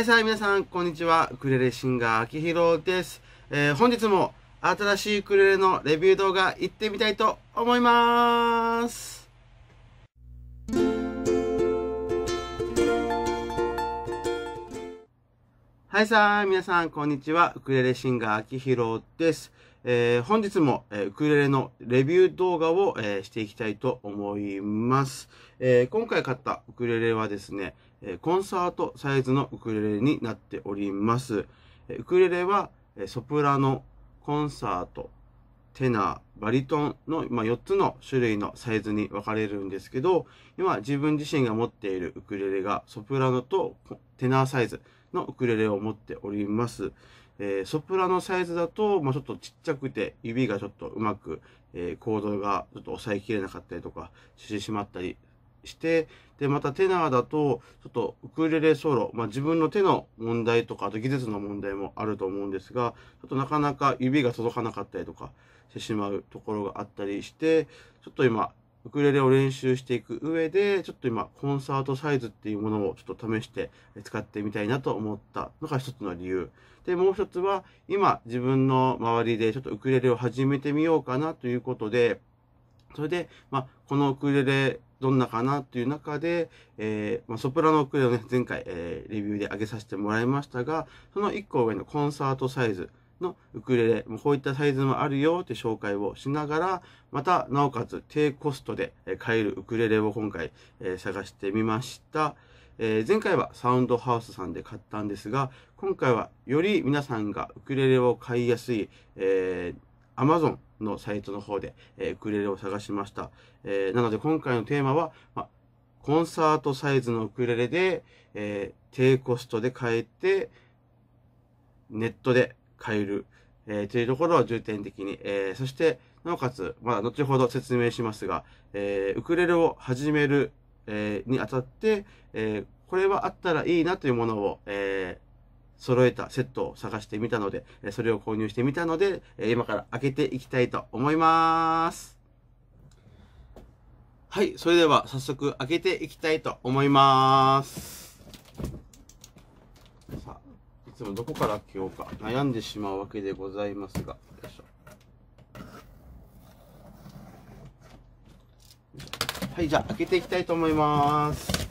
い、さあ、皆さん、こんにちは。ウクレレシンガー、秋広です。えー、本日も新しいウクレレのレビュー動画行ってみたいと思います。はい、さあ、皆さん、こんにちは。ウクレレシンガー、秋広です。えー、本日も、えー、ウクレレのレビュー動画を、えー、していきたいと思います。えー、今回買ったウクレレはですね、えコンサートサイズのウクレレになっております。えウクレレは、えソプラノ、コンサート、テナー、バリトンの、ま4つの種類のサイズに分かれるんですけど、今自分自身が持っているウクレレがソプラノとテナーサイズのウクレレを持っております。えソプラノサイズだと、まちょっとちっちゃくて指がちょっとうまく、えー、コがちょっと抑えきれなかったりとかしてしまったりして、で、またテナーだと、ちょっとウクレレソロ、まあ自分の手の問題とか、あと技術の問題もあると思うんですが、ちょっとなかなか指が届かなかったりとかしてしまうところがあったりして、ちょっと今、ウクレレを練習していく上で、ちょっと今、コンサートサイズっていうものをちょっと試して使ってみたいなと思ったのが一つの理由。で、もう一つは、今、自分の周りでちょっとウクレレを始めてみようかなということで、それで、まあ、このウクレレどんなかなという中で、えー、まあ、ソプラノクレをね、前回、えー、レビューで上げさせてもらいましたが、その1個上のコンサートサイズのウクレレ、もうこういったサイズもあるよって紹介をしながら、また、なおかつ低コストで買えるウクレレを今回、えー、探してみました。え前回はサウンドハウスさんで買ったんですが、今回はより皆さんがウクレレを買いやすい、え Amazon のサイトの方で、えー、ウクレレを探しました。えー、なので今回のテーマは、まコンサートサイズのウクレレで、えー、低コストで買えて、ネットで買える、えー、というところを重点的に、えー、そして、なおかつ、まあ、後ほど説明しますが、えー、ウクレレを始める、えー、にあたって、えー、これはあったらいいなというものを、えー、揃えたセットを探してみたので、それを購入してみたので、今から開けていきたいと思います。はい、それでは早速開けていきたいと思います。さあ、いつもどこから開けようか悩んでしまうわけでございますが、よいしょ。はい、じゃあ開けていきたいと思います。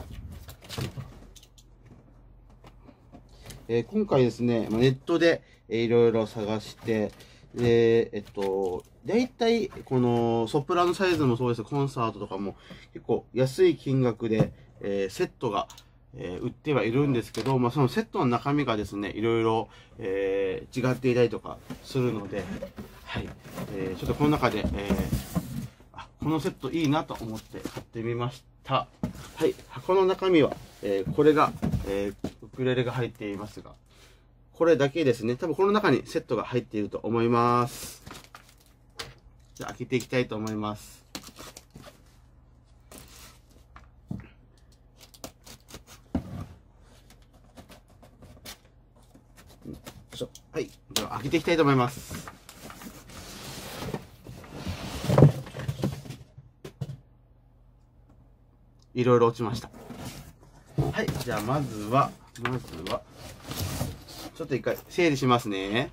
えー、今回ですね、ネットで、えいろいろ探して、で、えっと、大体、この、ソプラノサイズもそうですコンサートとかも、結構安い金額で、えー、セットが、えー、売ってはいるんですけど、まあ、そのセットの中身がですね、いろいろ、えー、違っていたりとかするので、はい。えー、ちょっとこの中で、えー、あ、このセットいいなと思って買ってみました。はい。箱の中身は、えー、これが、えー、クレレが入っていますが、これだけですね。多分この中にセットが入っていると思います。じゃあ開けていきたいと思います。はい。では開けていきたいと思います。いろいろ落ちました。はい。じゃあまずは、まずは、ちょっと一回整理しますね。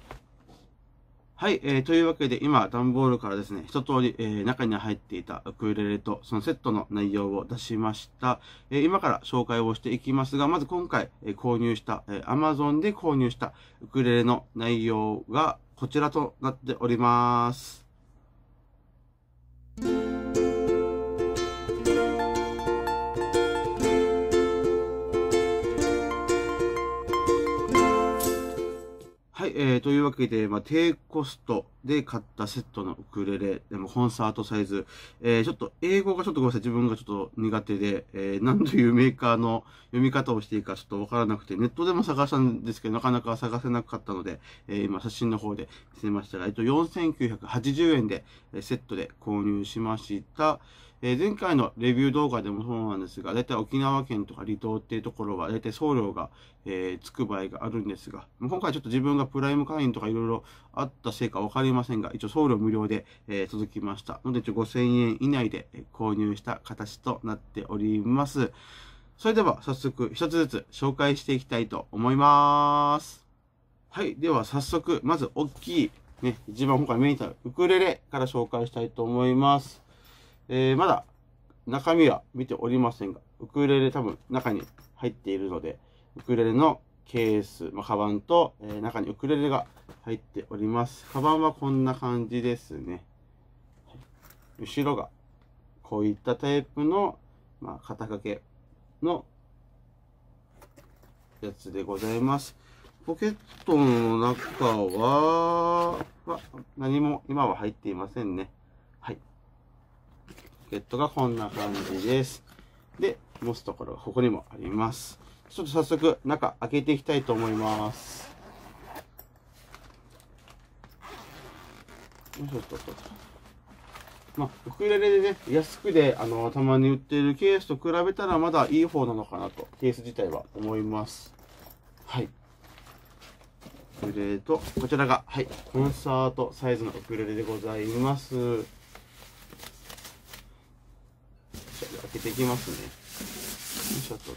はい、えー、というわけで今、段ボールからですね、一通り、えー、中に入っていたウクレレとそのセットの内容を出しました。えー、今から紹介をしていきますが、まず今回、えー、購入した、えー、Amazon で購入したウクレレの内容がこちらとなっております。えー、というわけで、まあ、低コストで買ったセットのウクレレ、でもコンサートサイズ、えー、ちょっと英語がちょっとごめんなさい、自分がちょっと苦手で、えー、何というメーカーの 読み方をしていいかちょっとわからなくて、ネットでも探したんですけど、なかなか探せなかったので、えー、今、写真の方で見せましたら、えっと、4980円で、セットで購入しました。えー、前回のレビュー動画でもそうなんですが、だいたい沖縄県とか離島っていうところは、だいたい送料が、えー、つく場合があるんですが、今回ちょっと自分がプライム会員とかいろいろあったせいかわかりませんが、一応送料無料で、えー、届きました。ので、一応5000円以内で購入した形となっております。それでは早速一つずつ紹介していきたいと思います。はい。では早速、まず大きい、ね、一番今回メ目タルウクレレから紹介したいと思います。えー、まだ中身は見ておりませんが、ウクレレ多分中に入っているので、ウクレレのケース、まあ、カバンと、えー、中にウクレレが入っております。カバンはこんな感じですね。後ろがこういったタイプの、まあ、肩掛けのやつでございます。ポケットの中は、まあ、何も今は入っていませんね。ポケットがこんな感じです。で、持つところがここにもあります。ちょっと早速中開けていきたいと思います。よいしょっとっと。まあ、ウクレレでね、安くで、あの、たまに売っているケースと比べたらまだいい方なのかなと、ケース自体は思います。はい。ウクレレと、こちらが、はい、コンサートサイズのウクレレでございます。けていきますね。よいしょっとっ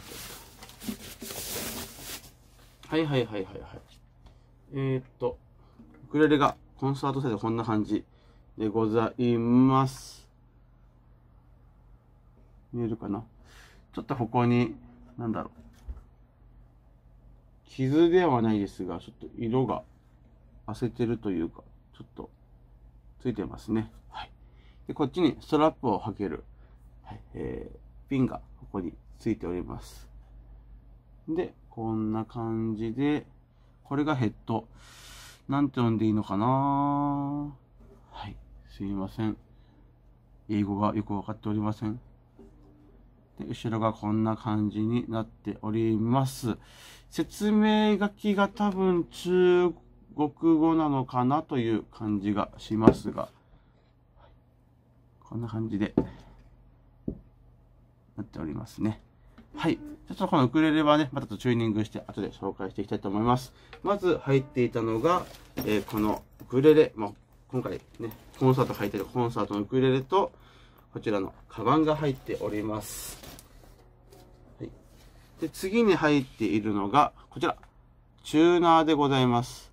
と。はいはいはいはいはい。えー、っと、ウクレレがコンサートサイこんな感じでございます。見えるかなちょっとここに、なんだろう。傷ではないですが、ちょっと色が焦ってるというか、ちょっとついてますね。はい。で、こっちにストラップをはける。えー、ピンがここについております。で、こんな感じで、これがヘッド。なんて呼んでいいのかなはい、すいません。英語がよくわかっておりません。で、後ろがこんな感じになっております。説明書きが多分中国語なのかなという感じがしますが、こんな感じで。おりますね。はい。ちょっとこのウクレレはね、またとチューニングして後で紹介していきたいと思います。まず入っていたのが、えー、このウクレレ。まあ、今回ね、コンサート入ってるコンサートのウクレレと、こちらのカバンが入っております。はい。で、次に入っているのが、こちら、チューナーでございます。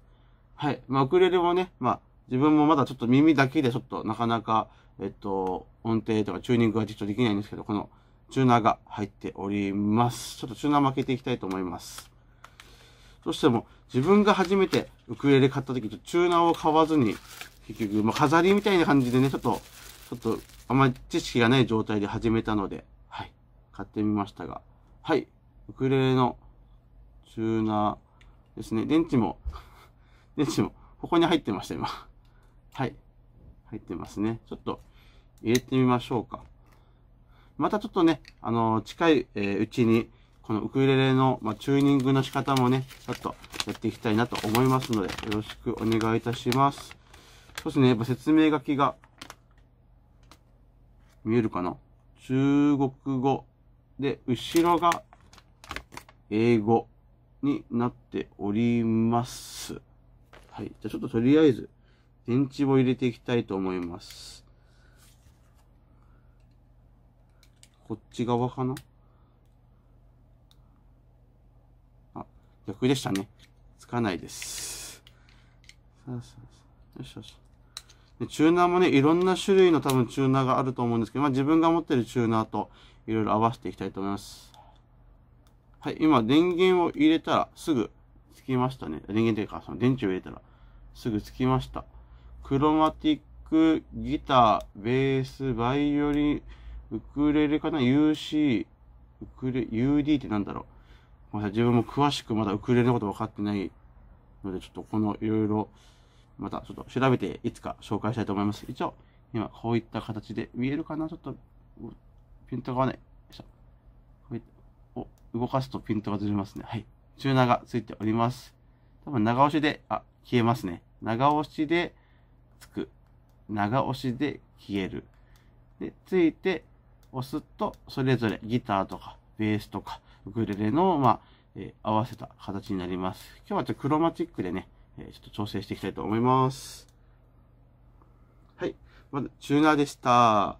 はい。まあ、ウクレレもね、まあ、自分もまだちょっと耳だけでちょっとなかなか、えっと、音程とかチューニングがちょっとできないんですけど、このチューナーが入っております。ちょっとチューナー負けていきたいと思います。どうしても自分が初めてウクレレ買った時とチューナーを買わずに、結局、まあ、飾りみたいな感じでね、ちょっと、ちょっとあんまり知識がない状態で始めたので、はい、買ってみましたが、はい、ウクレレのチューナーですね。電池も、電池も、ここに入ってました、今。はい。入ってますね。ちょっと、入れてみましょうか。またちょっとね、あの近い、えうちに、このウクレレの、まあ、チューニングの仕方もね、ちょっとやっていきたいなと思いますので、よろしくお願いいたします。そうですね、やっぱ説明書きが、見えるかな中国語。で、後ろが、英語になっております。はい。じゃあちょっととりあえず、電池を入れていきたいと思います。こっち側かなあ、逆でしたね。つかないです。そうそうそうよしよし。チューナーもね、いろんな種類の多分チューナーがあると思うんですけど、まあ自分が持ってるチューナーといろいろ合わせていきたいと思います。はい、今電源を入れたらすぐつきましたね。電源というか、その電池を入れたらすぐつきました。クロマティック、ギター、ベース、バイオリン、ウクレレかな ?UC、ウクレ、UD ってなんだろうごめんなさい、自分も詳しくまだウクレレのこと分かってないので、ちょっとこのいろいろ、またちょっと調べていつか紹介したいと思います。一応、今こういった形で見えるかなちょっと、ピントが合わない。お、動かすとピントがずれますね。はい。チューナーがついております。多分長押しで、あ、消えますね。長押しでつく。長押しで消える。で、ついて、押すと、それぞれギターとかベースとかウクレレの、まあ、えー、合わせた形になります。今日はちょっとクロマチックでね、えー、ちょっと調整していきたいと思います。はい。まず、チューナーでした。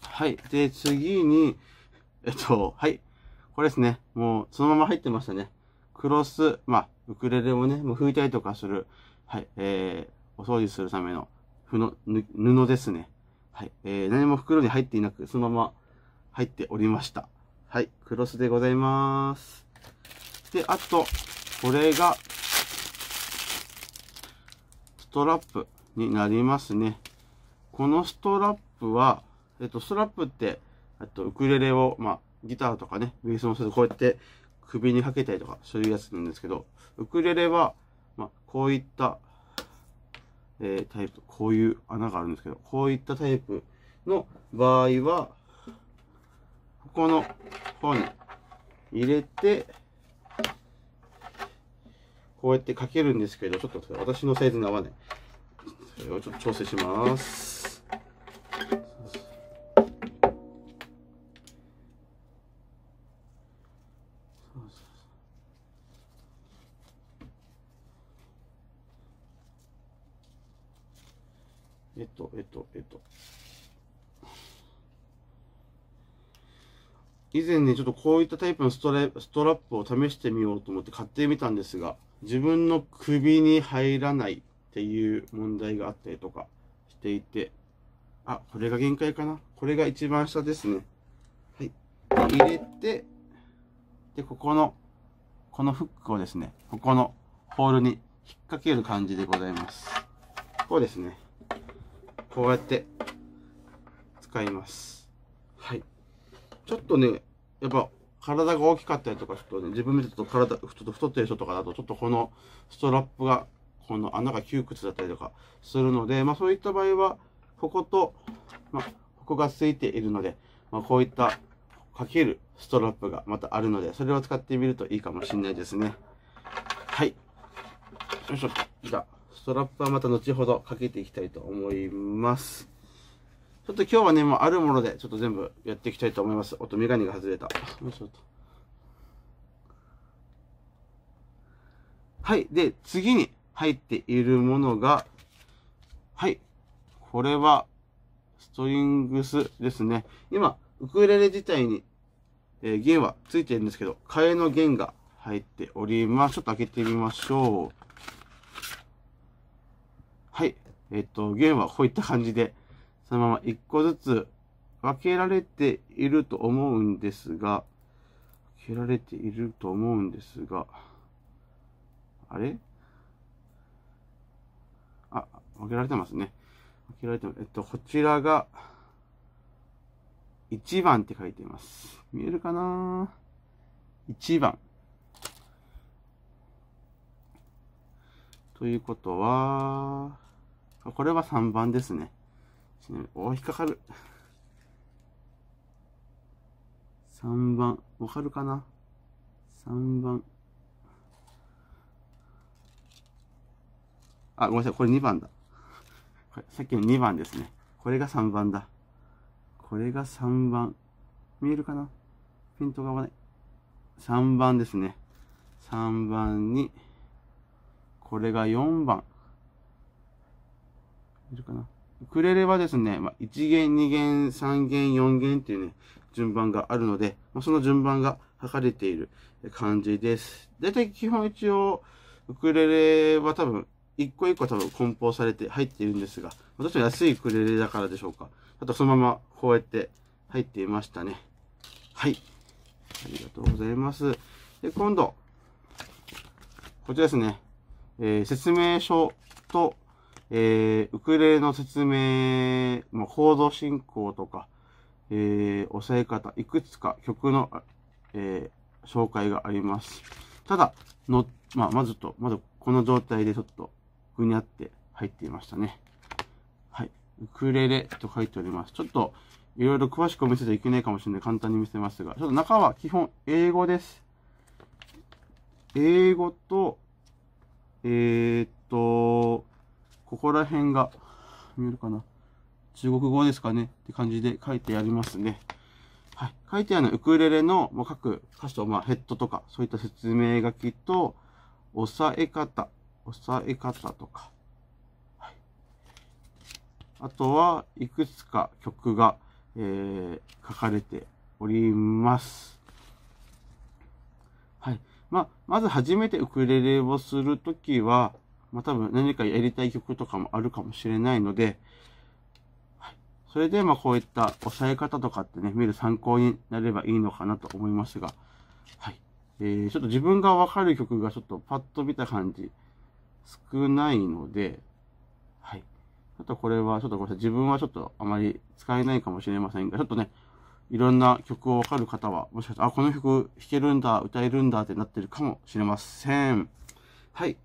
はい。で、次に、えっと、はい。これですね。もう、そのまま入ってましたね。クロス、まあ、ウクレレをね、もう拭いたりとかする、はい、えー、お掃除するための布、布ですね。はい。えー、何も袋に入っていなく、そのまま入っておりました。はい。クロスでございます。で、あと、これが、ストラップになりますね。このストラップは、えっと、ストラップって、あと、ウクレレを、まあ、ギターとかね、ベースの人こうやって首にかけたりとか、そういうやつなんですけど、ウクレレは、まあ、こういったえー、タイプ、こういう穴があるんですけど、こういったタイプの場合は、ここの方に入れて、こうやってかけるんですけど、ちょっと私のサイズが合わない。それをちょっと調整します。えっと、えっと、えっと。以前ね、ちょっとこういったタイプのストラストラップを試してみようと思って買ってみたんですが、自分の首に入らないっていう問題があったりとかしていて、あ、これが限界かな。これが一番下ですね。はい。入れて、で、ここの、このフックをですね、ここのホールに引っ掛ける感じでございます。こうですね。こうやって使います。はい。ちょっとね、やっぱ体が大きかったりとかちょっとね、自分見てると体、ちょっと太ってる人とかだと、ちょっとこのストラップが、この穴が窮屈だったりとかするので、まあそういった場合は、ここと、まあ、ここがついているので、まあこういったかけるストラップがまたあるので、それを使ってみるといいかもしれないですね。はい。よいしょ。じゃあ。トラップはまた後ほどかけていきたいと思います。ちょっと今日はね、もうあるもので、ちょっと全部やっていきたいと思います。おっと、メガネが外れた。はい。で、次に入っているものが、はい。これは、ストリングスですね。今、ウクレレ自体に、えー、弦はついてるんですけど、替えの弦が入っております。ちょっと開けてみましょう。はい。えっ、と、ゲームはこういった感じで、そのまま一個ずつ分けられていると思うんですが、分けられていると思うんですが、あれあ、分けられてますね。分けられてます。えっと、こちらが、1番って書いています。見えるかな ?1 番。ということは、これは3番ですね。ちお、引っかかる。3番。わかるかな ?3 番。あ、ごめんなさい。これ2番だ。これさっきの2番ですね。これが3番だ。これが3番。見えるかなピントが合わない。3番ですね。3番に、これが4番。いるかな。ウクレレはですね、まあ、1弦、2弦、3弦、4弦っていうね、順番があるので、まあ、その順番が測れている感じです。だいたい基本一応、ウクレレは多分、一個一個多分梱包されて入っているんですが、私は安いウクレレだからでしょうか。あとそのままこうやって入っていましたね。はい。ありがとうございます。で、今度、こちらですね、えー、説明書とえー、ウクレレの説明、まあ、コード進行とか、えー、押さえ方、いくつか曲の、えー、紹介があります。ただ、の、まあ、まずと、まずこの状態でちょっと、ぐにゃって入っていましたね。はい。ウクレレと書いております。ちょっと、いろいろ詳しく見せちゃいけないかもしれない。簡単に見せますが。ちょっと中は基本英語です。英語と、えー、っと、ここら辺が、見えるかな。中国語ですかねって感じで書いてありますね。はい。書いてあるウクレレの各箇所、まあヘッドとか、そういった説明書きと、押さえ方、押さえ方とか。はい。あとは、いくつか曲が、えー、書かれております。はい。まあ、まず初めてウクレレをするときは、まあ、多分何かやりたい曲とかもあるかもしれないので、はい、それで、まあ、こういった押さえ方とかってね、見る参考になればいいのかなと思いますが、はい。えー、ちょっと自分がわかる曲がちょっとパッと見た感じ、少ないので、はい。ちょっとこれは、ちょっとごめんなさい。自分はちょっとあまり使えないかもしれませんが、ちょっとね、いろんな曲をわかる方は、もしかしたら、あ、この曲弾けるんだ、歌えるんだってなってるかもしれません。はい。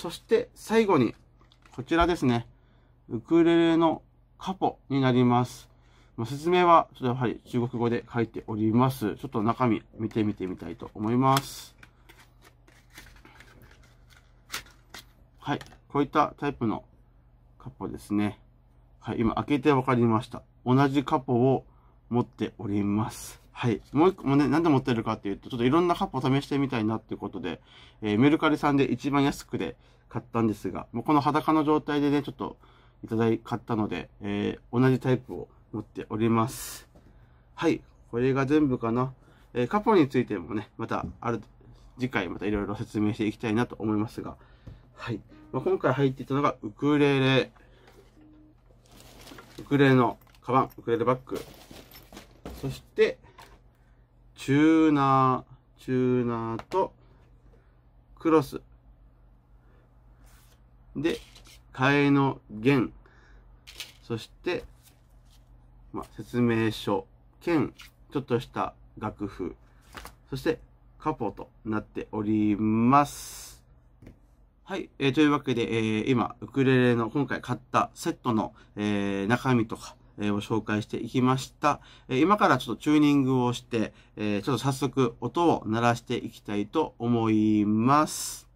そして最後に、こちらですね。ウクレレのカポになります。まあ、説明は、ちょっとやはり中国語で書いております。ちょっと中身見てみてみたいと思います。はい。こういったタイプのカポですね。はい。今開けて分かりました。同じカポを持っております。はい。もう一個もね、なんで持ってるかっていうと、ちょっといろんなカっぱを試してみたいなっていうことで、えー、メルカリさんで一番安くで買ったんですが、もうこの裸の状態でね、ちょっといただい、買ったので、えー、同じタイプを持っております。はい。これが全部かな。えー、カポについてもね、また、ある、次回またいろいろ説明していきたいなと思いますが、はい。まあ、今回入っていたのが、ウクレレ、ウクレレのカバン、ウクレレバッグ、そして、チューナー、チューナーとクロス。で、替えの弦。そして、ま説明書兼ちょっとした楽譜。そして、カポとなっております。はい。えー、というわけで、えー、今、ウクレレの今回買ったセットの、えー、中身とか、えを紹介していきました。え今からちょっとチューニングをして、えちょっと早速音を鳴らしていきたいと思います。